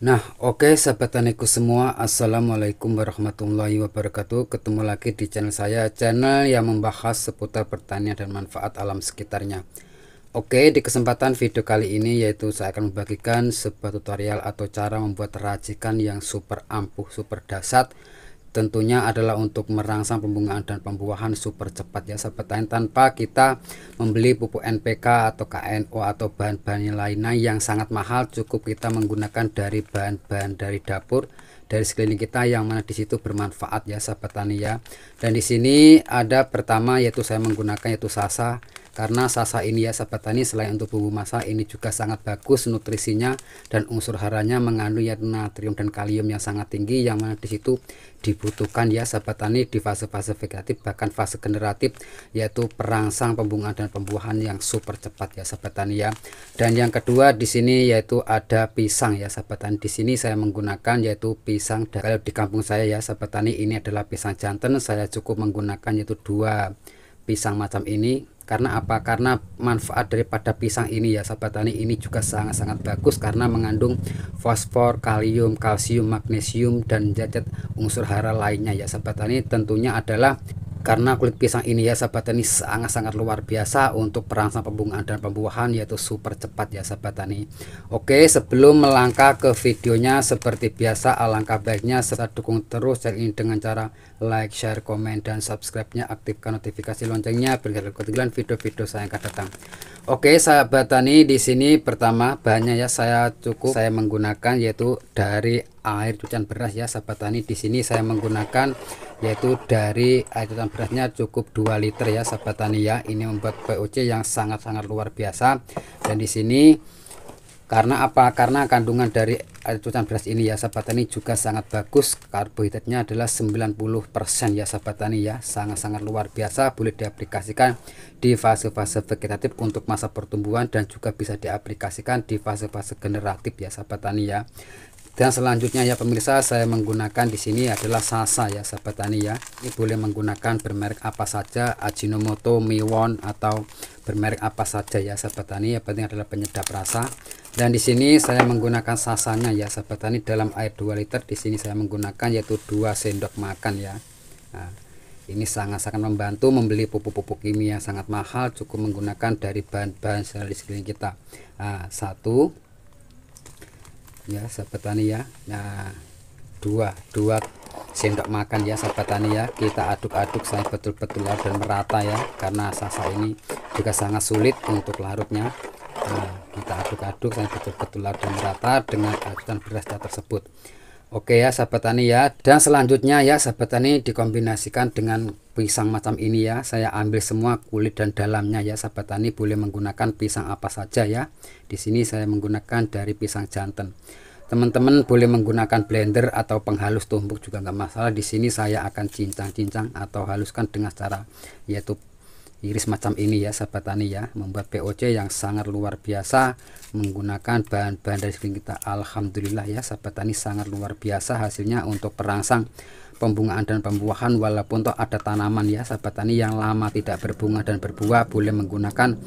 Nah, oke okay, sahabat taniku semua, Assalamualaikum warahmatullahi wabarakatuh. Ketemu lagi di channel saya, channel yang membahas seputar pertanian dan manfaat alam sekitarnya. Oke, okay, di kesempatan video kali ini yaitu saya akan membagikan sebuah tutorial atau cara membuat racikan yang super ampuh, super dasar tentunya adalah untuk merangsang pembungaan dan pembuahan super cepat ya sahabat tanpa kita membeli pupuk NPK atau KNO atau bahan-bahan lainnya yang sangat mahal cukup kita menggunakan dari bahan-bahan dari dapur dari sekeliling kita yang mana di situ bermanfaat ya sahabat tani ya dan di sini ada pertama yaitu saya menggunakan yaitu sasa karena sasa ini ya sahabat tani selain untuk bumbu masak ini juga sangat bagus nutrisinya dan unsur haranya mengandung ya natrium dan kalium yang sangat tinggi yang mana disitu dibutuhkan ya sahabat tani di fase-fase vegetatif bahkan fase generatif yaitu perangsang pembungaan dan pembuahan yang super cepat ya sahabat tani ya dan yang kedua di sini yaitu ada pisang ya sahabat tani di sini saya menggunakan yaitu pisang kalau di kampung saya ya sahabat tani ini adalah pisang jantan saya cukup menggunakan yaitu dua pisang macam ini karena apa karena manfaat daripada pisang ini ya sahabat tani ini juga sangat-sangat bagus karena mengandung fosfor kalium kalsium magnesium dan zat unsur hara lainnya ya sahabat tani tentunya adalah karena kulit pisang ini ya sahabat tani sangat-sangat luar biasa untuk perangsang pembungaan dan pembuahan yaitu super cepat ya sahabat tani oke sebelum melangkah ke videonya seperti biasa alangkah baiknya saya dukung terus channel ini dengan cara like share komen dan subscribe nya aktifkan notifikasi loncengnya biar ketinggalan video-video saya yang akan datang oke sahabat tani di sini pertama bahannya ya saya cukup saya menggunakan yaitu dari air cucian beras ya sahabat tani di sini saya menggunakan yaitu dari air cucian berasnya cukup 2 liter ya sahabat tani ya ini membuat POC yang sangat-sangat luar biasa dan di sini karena apa karena kandungan dari air cucian beras ini ya sahabat tani juga sangat bagus karbohidratnya adalah 90% ya sahabat tani ya sangat-sangat luar biasa boleh diaplikasikan di fase-fase vegetatif untuk masa pertumbuhan dan juga bisa diaplikasikan di fase-fase generatif ya sahabat tani ya dan selanjutnya ya pemirsa saya menggunakan di sini adalah Sasa ya sahabat tani ya. Ini boleh menggunakan bermerek apa saja Ajinomoto, Miwon atau bermerek apa saja ya sahabat tani yang penting adalah penyedap rasa. Dan di sini saya menggunakan sasanya ya sahabat tani dalam air 2 liter di sini saya menggunakan yaitu 2 sendok makan ya. Nah, ini sangat sangat membantu membeli pupuk-pupuk kimia sangat mahal cukup menggunakan dari bahan-bahan sekeliling kita. Nah, satu ya sahabat tani ya nah dua dua sendok makan ya sahabat tani ya kita aduk-aduk saya betul-betul larut ya, dan merata ya karena sasa ini juga sangat sulit untuk larutnya nah, kita aduk-aduk saya betul-betul ya, dan merata dengan adukan beras tersebut Oke ya sahabat tani ya dan selanjutnya ya sahabat tani dikombinasikan dengan pisang macam ini ya saya ambil semua kulit dan dalamnya ya sahabat tani boleh menggunakan pisang apa saja ya di sini saya menggunakan dari pisang jantan teman-teman boleh menggunakan blender atau penghalus tumbuk juga nggak masalah di sini saya akan cincang-cincang atau haluskan dengan cara yaitu iris macam ini ya sahabat tani ya membuat POC yang sangat luar biasa menggunakan bahan-bahan dari sekeliling kita Alhamdulillah ya sahabat tani sangat luar biasa hasilnya untuk perangsang pembungaan dan pembuahan walaupun toh ada tanaman ya sahabat tani yang lama tidak berbunga dan berbuah boleh menggunakan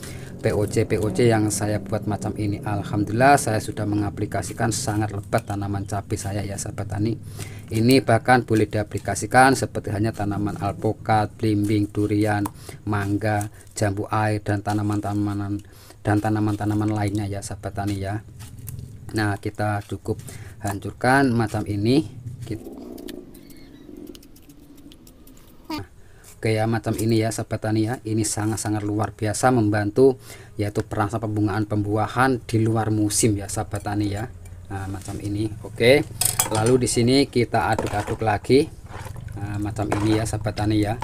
POC POC yang saya buat macam ini Alhamdulillah saya sudah mengaplikasikan sangat lebat tanaman cabai saya ya sahabat tani ini bahkan boleh diaplikasikan seperti hanya tanaman alpukat, blimbing, durian, mangga, jambu air dan tanaman-tanaman dan tanaman-tanaman lainnya ya sahabat tani ya Nah kita cukup hancurkan macam ini kita kayak macam ini ya sahabat tani ya ini sangat-sangat luar biasa membantu yaitu perangsang pembungaan pembuahan di luar musim ya sahabat tani ya nah, macam ini oke lalu di sini kita aduk-aduk lagi nah, macam ini ya sahabat tani ya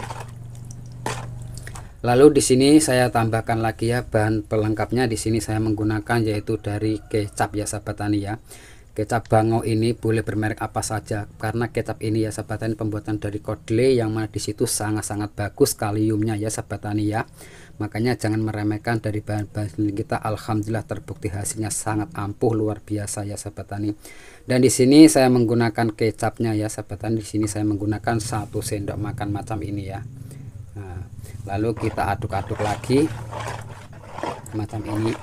lalu di sini saya tambahkan lagi ya bahan pelengkapnya di sini saya menggunakan yaitu dari kecap ya sahabat tani ya Kecap Bango ini boleh bermerek apa saja karena kecap ini ya sahabat tani pembuatan dari kodle yang mana di situ sangat-sangat bagus kaliumnya ya sahabat tani ya. Makanya jangan meremehkan dari bahan-bahan kita alhamdulillah terbukti hasilnya sangat ampuh luar biasa ya sahabat tani. Dan di sini saya menggunakan kecapnya ya sahabat tani. Di sini saya menggunakan satu sendok makan macam ini ya. Nah, lalu kita aduk-aduk lagi macam ini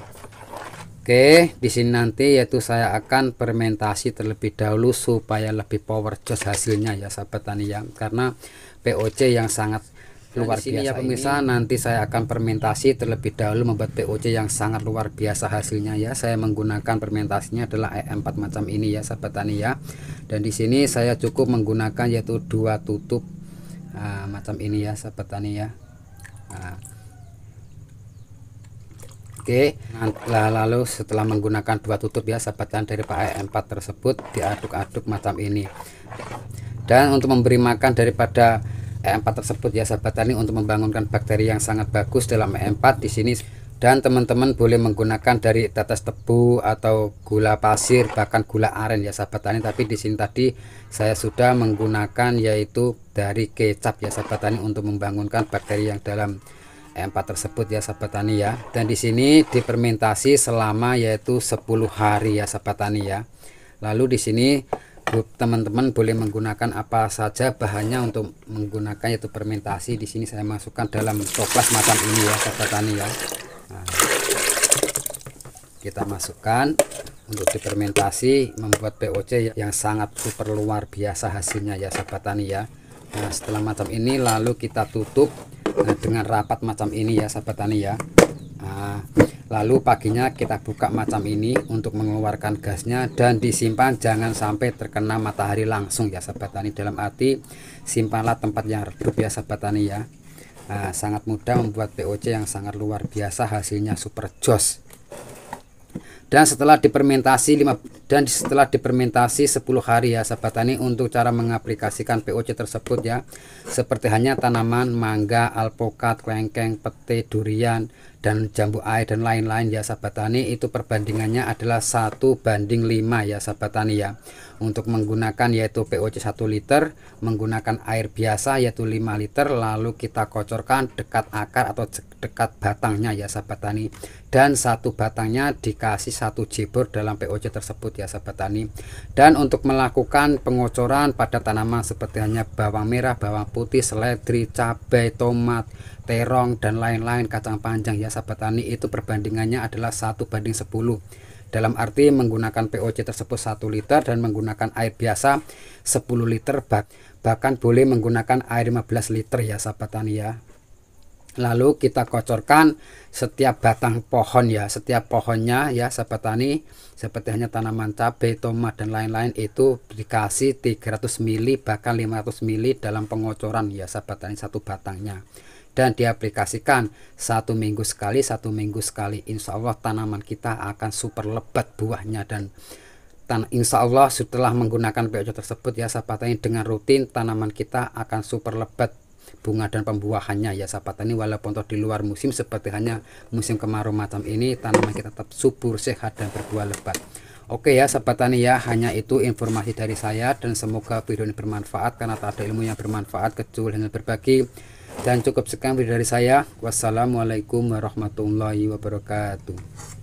Oke, di sini nanti yaitu saya akan fermentasi terlebih dahulu supaya lebih power jos hasilnya ya sahabat tani ya. Karena POC yang sangat nah, luar nah, biasa ya pemirsa ini. nanti saya akan fermentasi terlebih dahulu membuat POC yang sangat luar biasa hasilnya ya saya menggunakan fermentasinya adalah e EM4 macam ini ya sahabat tani ya dan di sini saya cukup menggunakan yaitu dua tutup uh, macam ini ya sahabat tani ya nah, Oke, lalu setelah menggunakan dua tutup ya sahabat dari pakai 4 tersebut diaduk-aduk macam ini. Dan untuk memberi makan daripada E4 tersebut ya sahabat ini untuk membangunkan bakteri yang sangat bagus dalam E4 di sini dan teman-teman boleh menggunakan dari tetes tebu atau gula pasir bahkan gula aren ya sahabat tani tapi di sini tadi saya sudah menggunakan yaitu dari kecap ya sahabat tani untuk membangunkan bakteri yang dalam empat tersebut ya sahabat tani ya dan di sini dipermentasi selama yaitu 10 hari ya sahabat tani ya lalu di sini teman-teman boleh menggunakan apa saja bahannya untuk menggunakan yaitu fermentasi di sini saya masukkan dalam toples macam ini ya sahabat tani ya nah, kita masukkan untuk dipermentasi membuat POC yang sangat super luar biasa hasilnya ya sahabat tani ya Nah setelah macam ini lalu kita tutup nah dengan rapat macam ini ya sahabat tani ya nah, lalu paginya kita buka macam ini untuk mengeluarkan gasnya dan disimpan jangan sampai terkena matahari langsung ya sahabat tani dalam arti simpanlah tempat yang redup ya sahabat tani ya nah, sangat mudah membuat POC yang sangat luar biasa hasilnya super joss dan setelah dipermentasi 5 dan setelah dipermentasi 10 hari ya sahabat tani untuk cara mengaplikasikan POC tersebut ya seperti hanya tanaman mangga, alpukat, klengkeng, pete, durian dan jambu air dan lain-lain ya sahabat tani itu perbandingannya adalah satu banding 5 ya sahabat tani ya untuk menggunakan yaitu POC 1 liter menggunakan air biasa yaitu 5 liter lalu kita kocorkan dekat akar atau dekat batangnya ya sahabat tani dan satu batangnya dikasih satu jebor dalam POC tersebut ya sahabat tani dan untuk melakukan pengocoran pada tanaman seperti hanya bawang merah bawang putih seledri cabai tomat terong dan lain-lain kacang panjang ya sahabat tani itu perbandingannya adalah satu banding 10 dalam arti menggunakan POC tersebut 1 liter dan menggunakan air biasa 10 liter bak bahkan boleh menggunakan air 15 liter ya sahabat tani ya lalu kita kocorkan setiap batang pohon ya setiap pohonnya ya sahabat tani seperti hanya tanaman cabai tomat dan lain-lain itu dikasih 300 mili bahkan 500 mili dalam pengocoran ya sahabat tani satu batangnya dan diaplikasikan satu minggu sekali satu minggu sekali insya Allah tanaman kita akan super lebat buahnya dan insya Allah setelah menggunakan POJ tersebut ya sahabat tani dengan rutin tanaman kita akan super lebat bunga dan pembuahannya ya sahabat tani walaupun toh di luar musim seperti hanya musim kemarau macam ini tanaman kita tetap subur sehat dan berbuah lebat Oke ya sahabat tani ya hanya itu informasi dari saya dan semoga video ini bermanfaat karena tak ada ilmu yang bermanfaat kecuali hanya berbagi dan cukup sekian video dari saya wassalamualaikum warahmatullahi wabarakatuh